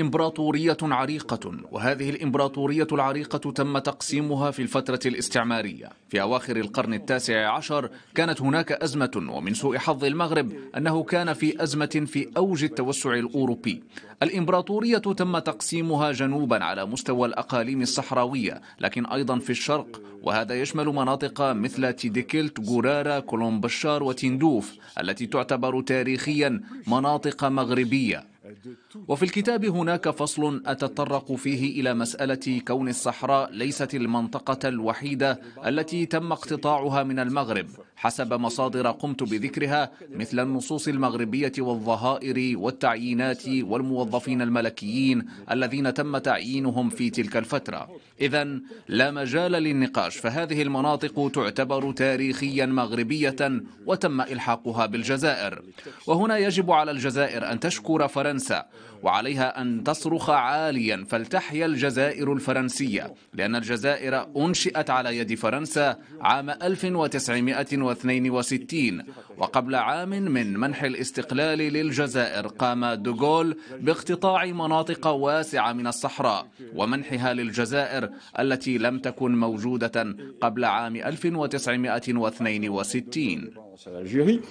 إمبراطورية عريقة وهذه الإمبراطورية العريقة تم تقسيمها في الفترة الاستعمارية في أواخر القرن التاسع عشر كانت هناك أزمة ومن سوء حظ المغرب أنه كان في أزمة في أوج التوسع الأوروبي الإمبراطورية تم تقسيمها جنوبا على مستوى الأقاليم الصحراوية لكن أيضا في الشرق وهذا يشمل مناطق مثل تيديكلت غورارا، كولومبشار وتندوف التي تعتبر تاريخيا مناطق مغربية وفي الكتاب هناك فصل أتطرق فيه إلى مسألة كون الصحراء ليست المنطقة الوحيدة التي تم اقتطاعها من المغرب حسب مصادر قمت بذكرها مثل النصوص المغربية والظهائر والتعيينات والموظفين الملكيين الذين تم تعيينهم في تلك الفترة إذا لا مجال للنقاش فهذه المناطق تعتبر تاريخيا مغربية وتم إلحاقها بالجزائر وهنا يجب على الجزائر أن تشكر فرنسا وعليها أن تصرخ عاليا فلتحيا الجزائر الفرنسية لأن الجزائر أنشئت على يد فرنسا عام 1900 1962 وقبل عام من منح الاستقلال للجزائر قام دوغول باقتطاع مناطق واسعة من الصحراء ومنحها للجزائر التي لم تكن موجودة قبل عام 1962